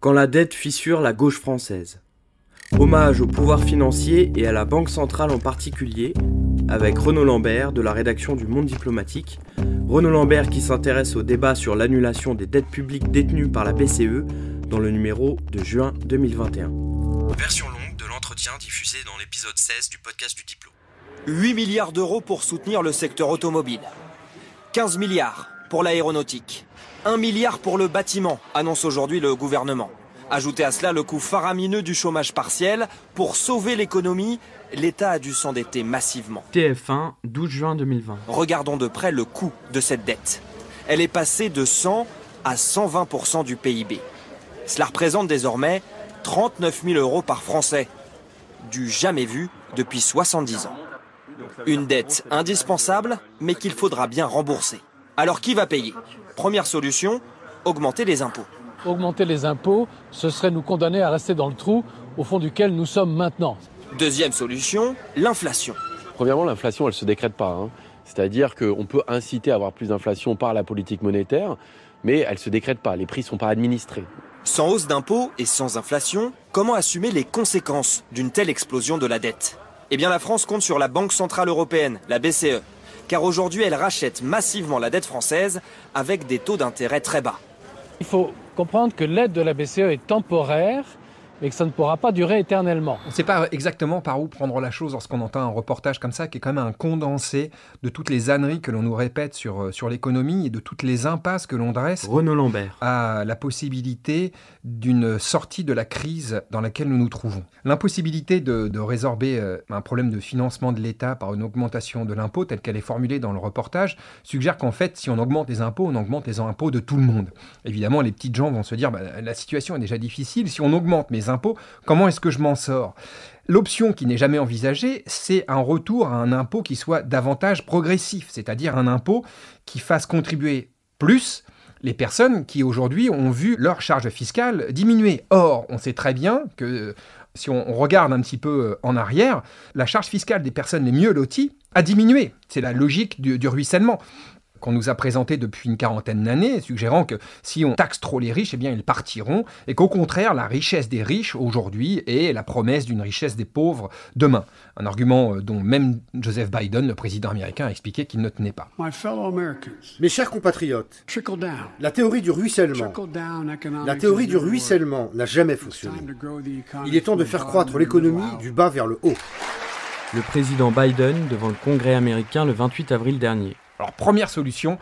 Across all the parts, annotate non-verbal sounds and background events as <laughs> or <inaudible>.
Quand la dette fissure la gauche française. Hommage au pouvoir financier et à la Banque centrale en particulier, avec Renaud Lambert de la rédaction du Monde diplomatique. Renaud Lambert qui s'intéresse au débat sur l'annulation des dettes publiques détenues par la BCE dans le numéro de juin 2021. Version longue de l'entretien diffusé dans l'épisode 16 du podcast du Diplo. 8 milliards d'euros pour soutenir le secteur automobile. 15 milliards pour l'aéronautique. Un milliard pour le bâtiment, annonce aujourd'hui le gouvernement. Ajoutez à cela le coût faramineux du chômage partiel. Pour sauver l'économie, l'État a dû s'endetter massivement. TF1, 12 juin 2020. Regardons de près le coût de cette dette. Elle est passée de 100 à 120% du PIB. Cela représente désormais 39 000 euros par Français, du jamais vu depuis 70 ans. Une dette indispensable, mais qu'il faudra bien rembourser. Alors qui va payer Première solution, augmenter les impôts. Augmenter les impôts, ce serait nous condamner à rester dans le trou au fond duquel nous sommes maintenant. Deuxième solution, l'inflation. Premièrement, l'inflation, elle ne se décrète pas. Hein. C'est-à-dire qu'on peut inciter à avoir plus d'inflation par la politique monétaire, mais elle ne se décrète pas, les prix ne sont pas administrés. Sans hausse d'impôts et sans inflation, comment assumer les conséquences d'une telle explosion de la dette Eh bien la France compte sur la Banque Centrale Européenne, la BCE, car aujourd'hui elle rachète massivement la dette française avec des taux d'intérêt très bas. Il faut comprendre que l'aide de la BCE est temporaire mais que ça ne pourra pas durer éternellement. On ne sait pas exactement par où prendre la chose lorsqu'on entend un reportage comme ça, qui est quand même un condensé de toutes les âneries que l'on nous répète sur, euh, sur l'économie et de toutes les impasses que l'on dresse Renaud Lambert. à la possibilité d'une sortie de la crise dans laquelle nous nous trouvons. L'impossibilité de, résorber euh, un problème de financement de l'État par une augmentation de l'impôt telle qu'elle est formulée dans le reportage suggère qu'en fait, si on augmente les impôts, on augmente les impôts de tout le monde. Évidemment, les petites gens vont se dire, bah, la situation est déjà difficile, si on augmente mes comment est-ce que je m'en sors L'option qui n'est jamais envisagée, c'est un retour à un impôt qui soit davantage progressif, c'est-à-dire un impôt qui fasse contribuer plus les personnes qui aujourd'hui ont vu leur charge fiscale diminuer. Or, on sait très bien que si on regarde un petit peu euh, en arrière, la charge fiscale des personnes les mieux loties a diminué. C'est la logique du ruissellement qu'on nous a présenté depuis une quarantaine d'années, suggérant que si on taxe trop les riches, eh bien ils partiront, et qu'au contraire, la richesse des riches aujourd'hui est la promesse d'une richesse des pauvres demain. Un argument euh, dont même Joseph Biden, le président américain, a expliqué qu'il ne tenait pas. Mes chers compatriotes, la théorie du ruissellement, la théorie du ruissellement n'a jamais fonctionné. Il est temps de faire croître l'économie du bas vers le haut. Le président Biden devant le Congrès américain le 28 avril dernier. Alors première solution,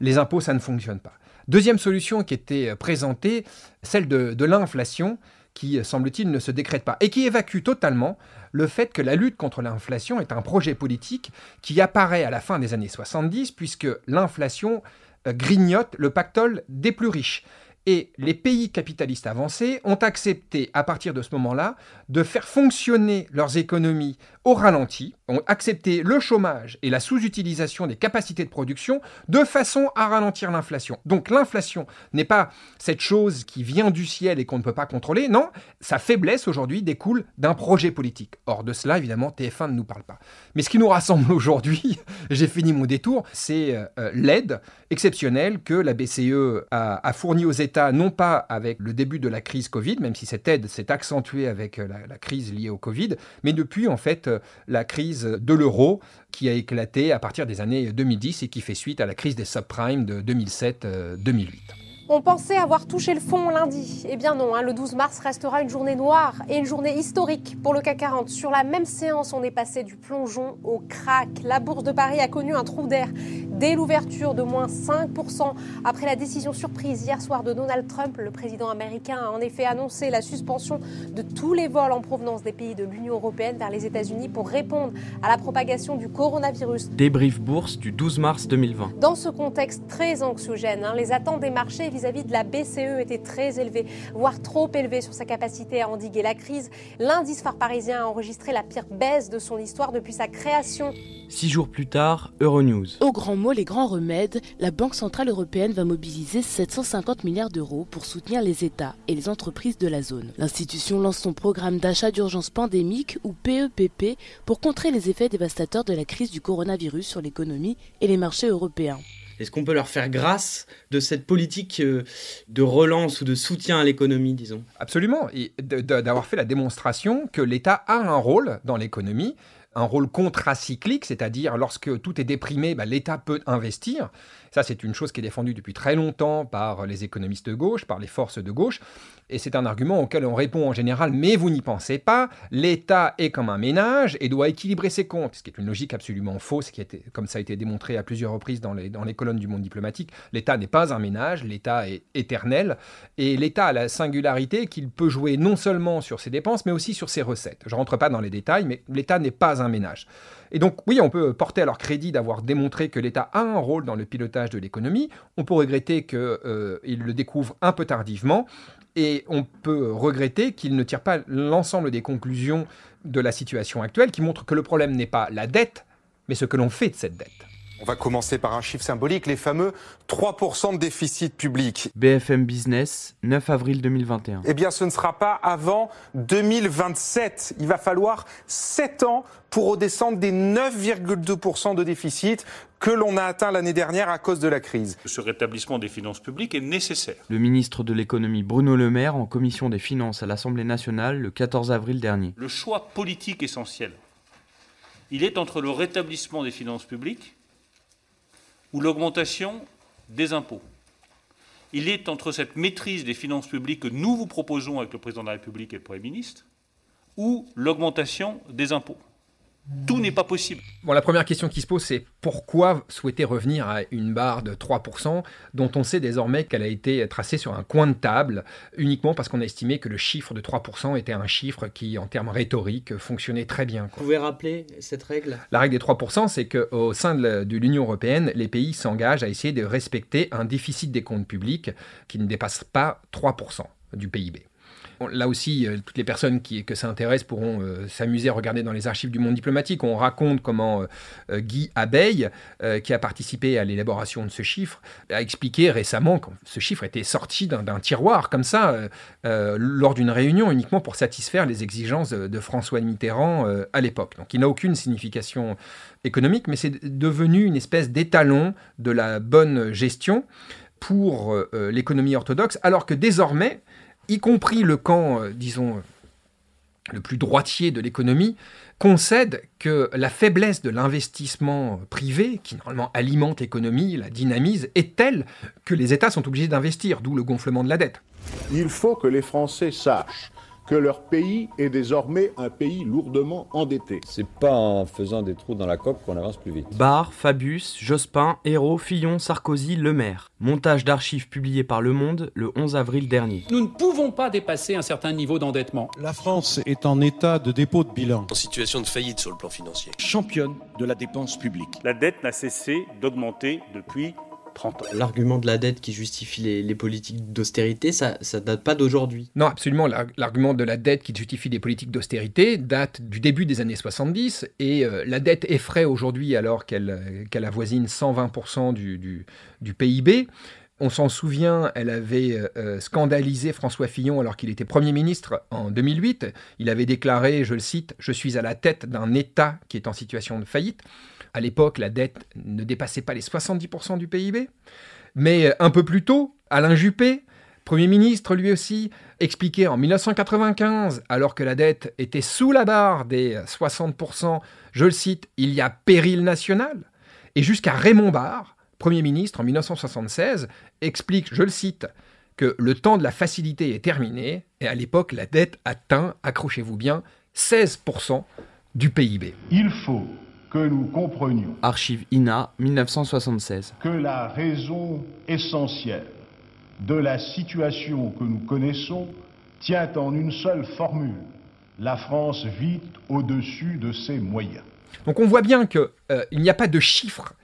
les impôts, ça ne fonctionne pas. Deuxième solution qui était euh, présentée, celle de, l'inflation, qui euh, semble-t-il ne se décrète pas, et qui évacue totalement le fait que la lutte contre l'inflation est un projet politique qui apparaît à la fin des années 70, puisque l'inflation euh, grignote le pactole des plus riches. Et les pays capitalistes avancés ont accepté, à partir de ce moment-là, de faire fonctionner leurs économies au ralenti, ont accepté le chômage et la sous-utilisation des capacités de production de façon à ralentir l'inflation. Donc l'inflation n'est pas cette chose qui vient du ciel et qu'on ne peut pas contrôler, non, sa faiblesse aujourd'hui découle d'un projet politique. Hors de cela, évidemment, TF1 ne nous parle pas. Mais ce qui nous rassemble <laughs> aujourd'hui, j'ai fini mon détour, c'est euh, euh, l'aide exceptionnelle que la BCE a, fournie aux États, non pas avec le début de la crise Covid, même si cette aide s'est accentuée avec euh, la crise liée au Covid, mais depuis en fait euh, la crise de l'euro qui a éclaté à partir des années 2010 et qui fait suite à la crise des subprimes de 2007-2008. On pensait avoir touché le fond lundi. Eh bien non, hein, le 12 mars restera une journée noire et une journée historique pour le CAC 40. Sur la même séance, on est passé du plongeon au crack. La Bourse de Paris a connu un trou d'air dès l'ouverture de moins 5% après la décision surprise hier soir de Donald Trump. Le président américain a en effet annoncé la suspension de tous les vols en provenance des pays de l'Union européenne vers les États-Unis pour répondre à la propagation du coronavirus. Débrief bourse du 12 mars 2020. Dans ce contexte très anxiogène, hein, les attentes des marchés vis de la BCE était très élevé, voire trop élevé sur sa capacité à endiguer la crise. L'indice phare parisien a enregistré la pire baisse de son histoire depuis sa création. Six jours plus tard, Euronews. Au grand mot, les grands remèdes, la Banque Centrale Européenne va mobiliser 750 milliards d'euros pour soutenir les États et les entreprises de la zone. L'institution lance son programme d'achat d'urgence pandémique, ou PEPP, e pour contrer les effets dévastateurs de la crise du coronavirus sur l'économie et les marchés européens. Est-ce qu'on peut leur faire grâce de cette politique euh, de relance ou de soutien à l'économie, disons Absolument, d'avoir fait la démonstration que l'État a un rôle dans l'économie, un rôle contracyclique, c'est-à-dire lorsque tout est déprimé, bah, l'État peut investir. Ça, c'est une chose qui est défendue depuis très longtemps par les économistes de gauche, par les forces de gauche, et c'est un argument auquel on répond en général, mais vous n'y pensez pas, l'État est comme un ménage et doit équilibrer ses comptes, ce qui est une logique absolument fausse, qui été comme ça a été démontré à plusieurs reprises dans les, dans les colonnes du monde diplomatique, l'État n'est pas un ménage, l'État est éternel, et l'État a la singularité qu'il peut jouer non seulement sur ses dépenses, mais aussi sur ses recettes. Je ne rentre pas dans les détails, mais l'État n'est pas ménage. Et donc oui, on peut porter à leur crédit d'avoir démontré que l'État a un rôle dans le pilotage de l'économie, on peut regretter qu'ils euh, le découvre un peu tardivement, et on peut regretter qu'il ne tire pas l'ensemble des conclusions de la situation actuelle qui montre que le problème n'est pas la dette, mais ce que l'on fait de cette dette. On va commencer par un chiffre symbolique, les fameux 3% de déficit public. BFM Business, 9 avril 2021. Eh bien, ce ne sera pas avant 2027. Il va falloir 7 ans pour redescendre des 9,2% de déficit que l'on a atteint l'année dernière à cause de la crise. Ce rétablissement des finances publiques est nécessaire. Le ministre de l'économie Bruno Le Maire en commission des finances à l'Assemblée nationale le 14 avril dernier. Le choix politique essentiel, il est entre le rétablissement des finances publiques ou l'augmentation des impôts. Il est entre cette maîtrise des finances publiques que nous vous proposons avec le président de la République et le Premier ministre ou l'augmentation des impôts tout n'est pas possible. Bon, la première question qui se pose, c'est pourquoi souhaiter revenir à une barre de 3% dont on sait désormais qu'elle a été tracée sur un coin de table, uniquement parce qu'on a estimé que le chiffre de 3% était un chiffre qui, en termes rhétoriques, fonctionnait très bien. Vous pouvez rappeler cette règle La règle des 3%, c'est qu'au sein de l'Union européenne, les pays s'engagent à essayer de respecter un déficit des comptes publics qui ne dépasse pas 3% du PIB là aussi, euh, toutes les personnes qui, que ça intéresse pourront euh, s'amuser à regarder dans les archives du monde diplomatique. On raconte comment euh, Guy Abeille, qui a participé à l'élaboration de ce chiffre, a expliqué récemment que ce chiffre était sorti d'un tiroir, comme ça, lors d'une réunion uniquement pour satisfaire les exigences de François Mitterrand à l'époque. Donc il n'a aucune signification économique, mais c'est devenu une espèce d'étalon de la bonne gestion pour l'économie orthodoxe, alors que désormais, y compris le camp, euh, disons, euh, le plus droitier de l'économie, concède que la faiblesse de l'investissement euh, privé, qui normalement alimente l'économie, la dynamise, est telle que les États sont obligés d'investir, d'où le gonflement de la dette. Il faut que les Français sachent que leur pays est désormais un pays lourdement endetté. C'est pas en faisant des trous dans la coque qu'on avance plus vite. Barre, Fabius, Jospin, Hérault, Fillon, Sarkozy, Le Maire. Montage d'archives publié par Le Monde le 11 avril dernier. Nous ne pouvons pas dépasser un certain niveau d'endettement. La France est en état de dépôt de bilan. En situation de faillite sur le plan financier. Championne de la dépense publique. La dette n'a cessé d'augmenter depuis L'argument de la dette qui justifie les, politiques d'austérité, ça ne date pas d'aujourd'hui. Non, absolument. L'argument de la dette qui justifie les politiques d'austérité date du début des années 70 et euh, la dette effraie aujourd'hui alors qu'elle avoisine 120% du, du, PIB. On s'en souvient, elle avait euh, euh, scandalisé François Fillon alors qu'il était Premier ministre en 2008. Il avait déclaré, je le cite, Je suis à la tête d'un État qui est en situation de faillite. À l'époque, la dette ne dépassait pas les 70% du PIB. Mais euh, un peu plus tôt, Alain Juppé, Premier ministre lui aussi, expliquait en 1995, alors que la dette était sous la barre des 60%, euh, je le cite, il y a péril national. Et jusqu'à Raymond Barre, Premier ministre en 1976, explique, je le cite, que le temps de la facilité est terminé, et à l'époque, la dette atteint, accrochez-vous bien, 16% du PIB. Il faut que nous comprenions. Archive INA, 1976. Que la raison essentielle de la situation que nous connaissons tient en une seule formule. La France vit au-dessus de ses moyens. Donc on voit bien qu'il euh, n'y a pas de chiffres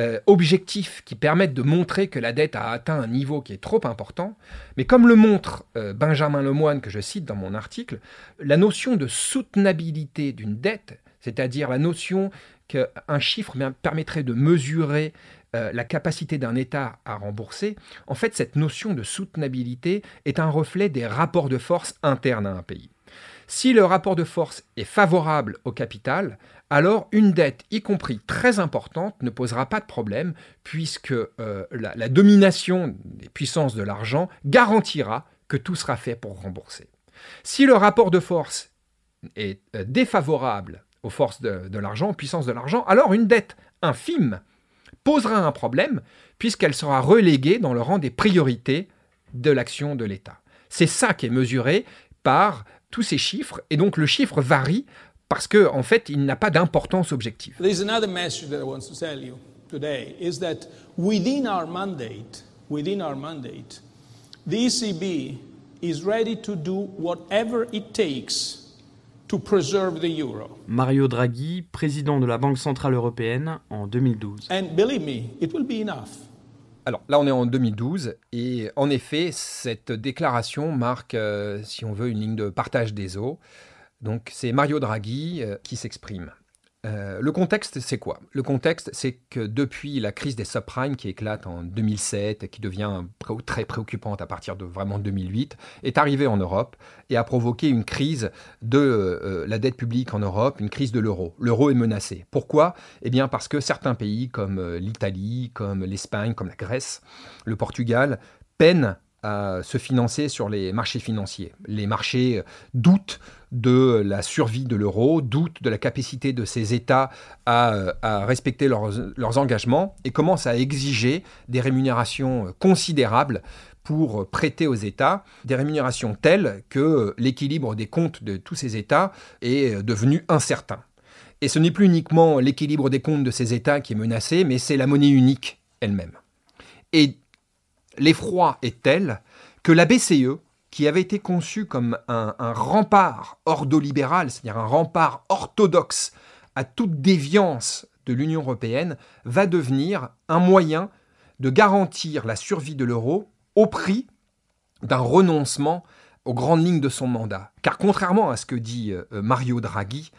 euh, objectifs qui permettent de montrer que la dette a atteint un niveau qui est trop important, mais comme le montre euh, Benjamin Lemoine que je cite dans mon article, la notion de soutenabilité d'une dette, c'est-à-dire la notion qu'un chiffre permettrait de mesurer euh, la capacité d'un État à rembourser, en fait, cette notion de soutenabilité est un reflet des rapports de force internes à un pays. Si le rapport de force est favorable au capital, alors une dette, y compris très importante, ne posera pas de problème, puisque euh, la domination des puissances de l'argent garantira que tout sera fait pour rembourser. Si le rapport de force est euh, défavorable aux forces de, l'argent, aux puissances de l'argent, alors une dette infime posera un problème puisqu'elle sera reléguée dans le rang des priorités de l'action de l'État. C'est ça qui est mesuré par tous ces chiffres et donc le chiffre varie parce qu'en fait, il n'a pas d'importance objective to Mario Draghi, président de la Banque centrale européenne en 2012. And believe me, it will be enough. Alors là, on est en 2012 et en effet, cette déclaration marque, euh, si on veut, une ligne de partage des eaux. Donc c'est Mario Draghi euh, qui s'exprime. Euh, le contexte, c'est quoi Le contexte, c'est que depuis la crise des subprimes qui éclate en 2007 et qui devient très préoccupante à partir de vraiment 2008, est arrivée en Europe et a provoqué une crise de euh, euh, la dette publique en Europe, une crise de l'euro. L'euro est menacé. Pourquoi Eh bien parce que certains pays comme l'Italie, comme l'Espagne, comme la Grèce, le Portugal, peinent se financer sur les marchés financiers. Les marchés euh, doutent de la survie de l'euro, doutent de la capacité de ces États à, euh, respecter leurs, leurs, engagements et commencent à exiger des rémunérations euh, considérables pour prêter aux États, des rémunérations telles que l'équilibre des comptes de tous ces États est devenu incertain. Et ce n'est plus uniquement l'équilibre des comptes de ces États qui est menacé, mais c'est la monnaie unique elle-même. Et l'effroi est tel que la BCE, qui avait été conçue comme un, rempart ordolibéral, c'est-à-dire un rempart orthodoxe à toute déviance de l'Union européenne, va devenir un moyen de garantir la survie de l'euro au prix d'un renoncement aux grandes lignes de son mandat. Car contrairement à ce que dit euh, Mario Draghi,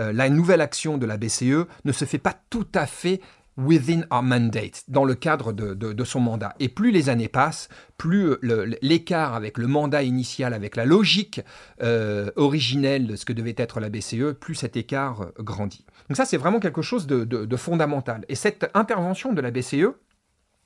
euh, la nouvelle action de la BCE ne se fait pas tout à fait within our mandate, dans le cadre de, de, son mandat. Et plus les années passent, plus euh, l'écart avec le mandat initial, avec la logique euh, originelle de ce que devait être la BCE, plus cet écart euh, grandit. Donc ça, c'est vraiment quelque chose de, de fondamental. Et cette intervention de la BCE,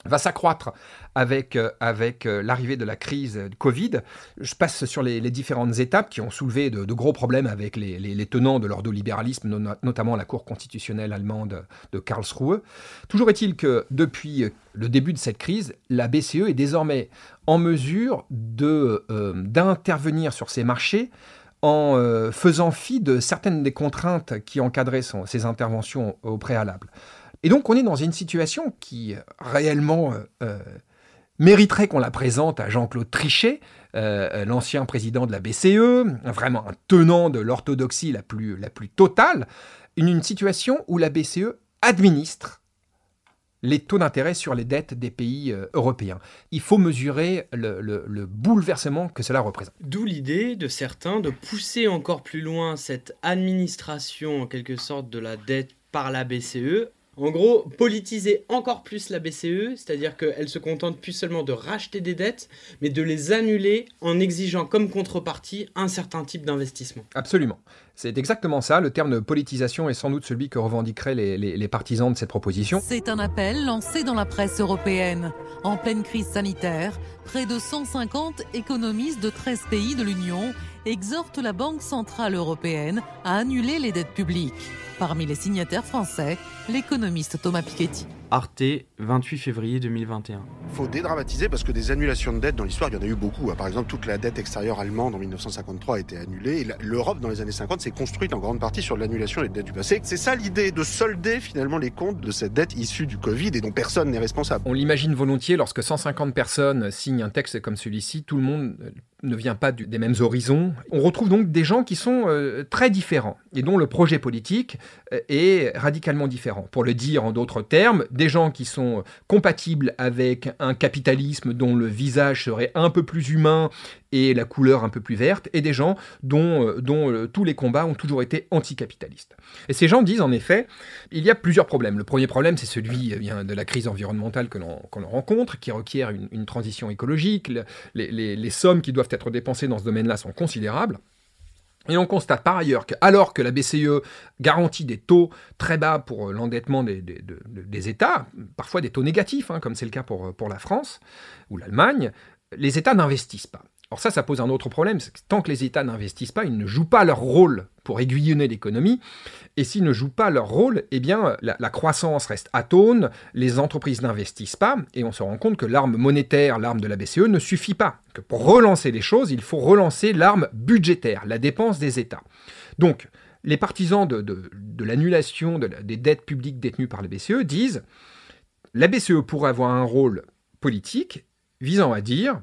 va s'accroître avec, euh, avec euh, l'arrivée de la crise Covid. Je passe sur les, différentes étapes qui ont soulevé de, gros problèmes avec les, tenants de l'ordolibéralisme, notamment la Cour constitutionnelle allemande de Karlsruhe. Toujours est-il que depuis euh, le début de cette crise, la BCE est désormais en mesure d'intervenir sur ces marchés en faisant fi de certaines des contraintes qui encadraient ses interventions au préalable. Et donc on est dans une situation qui euh, réellement euh, euh, mériterait qu'on la présente à Jean-Claude Trichet, l'ancien président de la BCE, vraiment un tenant de l'orthodoxie la plus, la plus totale, une, situation où la BCE administre les taux d'intérêt sur les dettes des pays européens. Il faut mesurer le, le, le bouleversement que cela représente. D'où l'idée de certains de pousser encore plus loin cette administration en quelque sorte de la dette par la BCE en gros, politiser encore plus la BCE, c'est-à-dire qu'elle se contente plus seulement de racheter des dettes, mais de les annuler en exigeant comme contrepartie un certain type d'investissement. Absolument. C'est exactement ça. Le terme de politisation est sans doute celui que revendiqueraient les, partisans de cette proposition. C'est un appel lancé dans la presse européenne. En pleine crise sanitaire, près de 150 économistes de 13 pays de l'Union exhortent la Banque centrale européenne à annuler les dettes publiques. Parmi les signataires français, l'économiste Thomas Piketty. Arte, 28 février 2021. Faut dédramatiser parce que des annulations de dettes dans l'histoire, il y en a eu beaucoup. Hein. Par exemple, toute la dette extérieure allemande en 1953 a été annulée. L'Europe, dans les années 50, s'est construite en grande partie sur l'annulation des dettes du passé. C'est ça l'idée de solder finalement les comptes de cette dette issue du Covid et dont personne n'est responsable. On l'imagine volontiers lorsque 150 personnes signent un texte comme celui-ci, tout le monde euh, ne vient pas des mêmes horizons. On retrouve donc des gens qui sont euh, très différents et dont le projet politique euh, est radicalement différent. Pour le dire en d'autres termes, des gens qui sont euh, compatibles avec un capitalisme dont le visage serait un peu plus humain et la couleur un peu plus verte, et des gens dont, euh, dont euh, tous les combats ont toujours été anticapitalistes. Et ces gens disent en effet, il y a plusieurs problèmes. Le premier problème, c'est celui de la crise environnementale que l'on rencontre, qui requiert une, transition écologique. les sommes qui doivent être dépensées dans ce domaine-là sont considérables. Et on constate par ailleurs que, alors que la BCE garantit des taux très bas pour euh, l'endettement des, États, parfois des taux négatifs, hein, comme c'est le cas pour, euh, pour la France ou l'Allemagne, les États n'investissent pas. Or ça, ça pose un autre problème, c'est que tant que les États n'investissent pas, ils ne jouent pas leur rôle pour aiguillonner l'économie. Et s'ils ne jouent pas leur rôle, eh bien, la, croissance reste atone, les entreprises n'investissent pas, et on se rend compte que l'arme monétaire, l'arme de la BCE, ne suffit pas. Que pour relancer les choses, il faut relancer l'arme budgétaire, la dépense des États. Donc, les partisans de, l'annulation des dettes publiques détenues par la BCE disent la BCE pourrait avoir un rôle politique visant à dire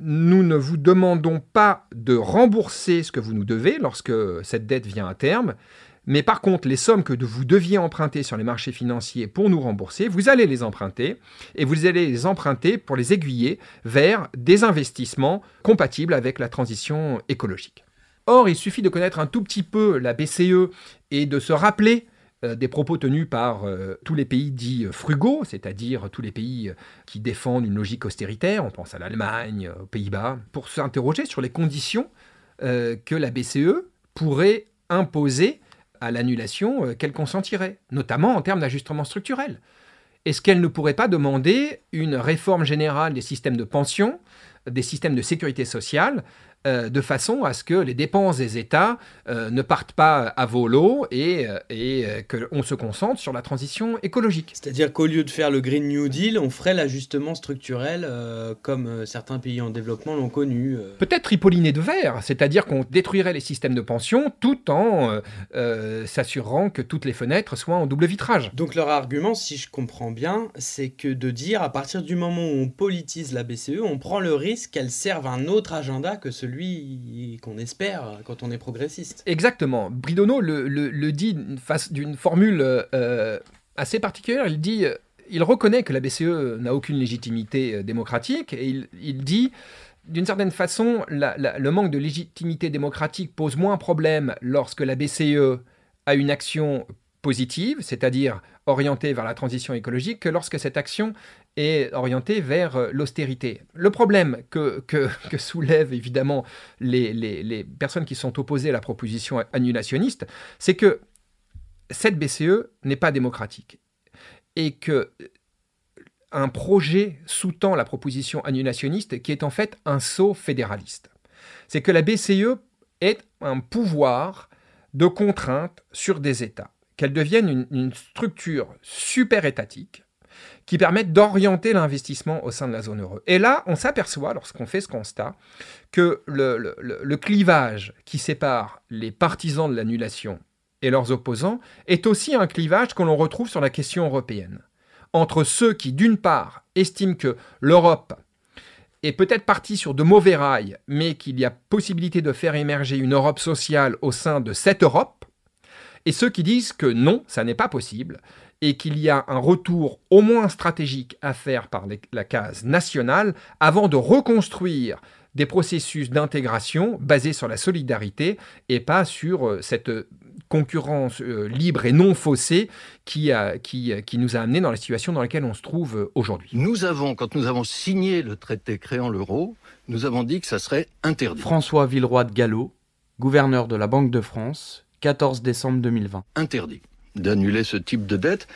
nous ne vous demandons pas de rembourser ce que vous nous devez lorsque cette dette vient à terme, mais par contre, les sommes que vous deviez emprunter sur les marchés financiers pour nous rembourser, vous allez les emprunter et vous allez les emprunter pour les aiguiller vers des investissements compatibles avec la transition écologique. Or, il suffit de connaître un tout petit peu la BCE et de se rappeler euh, des propos tenus par euh, tous les pays dits euh, frugaux, c'est-à-dire tous les pays qui défendent une logique austéritaire, on pense à l'Allemagne, aux Pays-Bas, pour s'interroger sur les conditions que la BCE pourrait imposer à l'annulation qu'elle consentirait, notamment en termes d'ajustement structurel. Est-ce qu'elle ne pourrait pas demander une réforme générale des systèmes de pension, des systèmes de sécurité sociale, euh, de façon à ce que les dépenses des États euh, ne partent pas à volo et, euh, et qu'on se concentre sur la transition écologique. C'est-à-dire qu'au lieu de faire le Green New Deal, on ferait l'ajustement structurel comme certains pays en développement l'ont connu. Peut-être tripoliner de verre, c'est-à-dire qu'on détruirait les systèmes de pension tout en s'assurant que toutes les fenêtres soient en double vitrage. Donc leur argument, si je comprends bien, c'est que de dire à partir du moment où on politise la BCE, on prend le risque qu'elle serve un autre agenda que celui lui qu'on espère quand on est progressiste. Exactement. Bridonneau le, dit face d'une formule euh, euh, assez particulière. Il dit, euh, il reconnaît que la BCE n'a aucune légitimité démocratique et il, dit d'une certaine façon, le manque de légitimité démocratique pose moins problème lorsque la BCE a une action positive, c'est-à-dire orientée vers la transition écologique, que lorsque cette action est orientée vers euh, l'austérité. Le problème que, que, <laughs> soulèvent évidemment les, personnes qui sont opposées à la proposition annulationniste, c'est que cette BCE n'est pas démocratique et que euh, un projet sous-tend la proposition annulationniste qui est en fait un saut fédéraliste. C'est que la BCE est un pouvoir de contrainte sur des États qu'elle devienne une, structure super étatique qui permette d'orienter l'investissement au sein de la zone euro. Et là, on s'aperçoit, lorsqu'on fait ce constat, que le clivage qui sépare les partisans de l'annulation et leurs opposants est aussi un clivage que l'on retrouve sur la question européenne, entre ceux qui, d'une part, estiment que l'Europe est peut-être partie sur de mauvais rails, mais qu'il y a possibilité de faire émerger une Europe sociale au sein de cette Europe, et ceux qui disent que non, ça n'est pas possible, et qu'il y a un retour au moins stratégique à faire par la case nationale avant de reconstruire des processus d'intégration basés sur la solidarité et pas sur euh, cette euh, concurrence euh, libre et non faussée qui, qui nous a amenés dans la situation dans laquelle on se trouve aujourd'hui. Nous avons, quand nous avons signé le traité créant l'euro, nous avons dit que ça serait interdit. François Villeroy de Gallo, gouverneur de la Banque de France, 14 décembre 2020. Interdit d'annuler ce type de dette.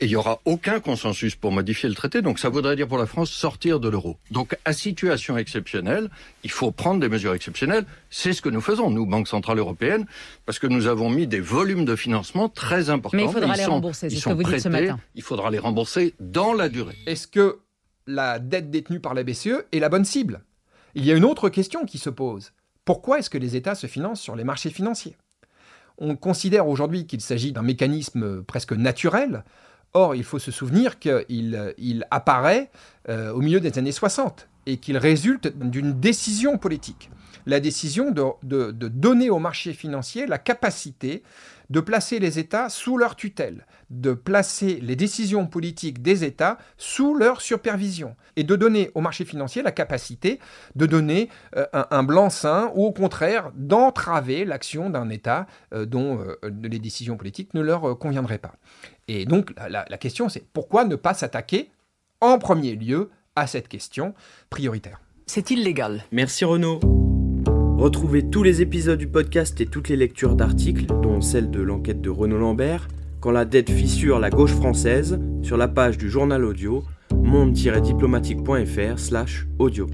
Et il n'y aura aucun consensus pour modifier le traité, donc ça voudrait dire pour la France sortir de l'euro. Donc à situation exceptionnelle, il faut prendre des mesures exceptionnelles. C'est ce que nous faisons, nous, Banque Centrale Européenne, parce que nous avons mis des volumes de financement très importants. Mais il faudra les rembourser, c'est ce que vous dites ce matin. Il faudra les rembourser dans la durée. Est-ce que la dette détenue par la BCE est la bonne cible Il y a une autre question qui se pose. Pourquoi est-ce que les États se financent sur les marchés financiers on considère aujourd'hui qu'il s'agit d'un mécanisme euh, presque naturel. Or, il faut se souvenir qu'il apparaît euh, au milieu des années 60 et qu'il résulte d'une décision politique. La décision de, de donner au marché financier la capacité de placer les États sous leur tutelle, de placer les décisions politiques des États sous leur supervision, et de donner au marché financier la capacité de donner euh, un, blanc-seing ou au contraire d'entraver l'action d'un État euh, dont euh, les décisions politiques ne leur conviendraient pas. Et donc la, la question c'est pourquoi ne pas s'attaquer en premier lieu à cette question prioritaire C'est illégal. Merci Renaud. Retrouvez tous les épisodes du podcast et toutes les lectures d'articles, dont celle de l'enquête de Renaud Lambert, quand la dette fissure la gauche française, sur la page du journal audio monde-diplomatique.fr/slash audio.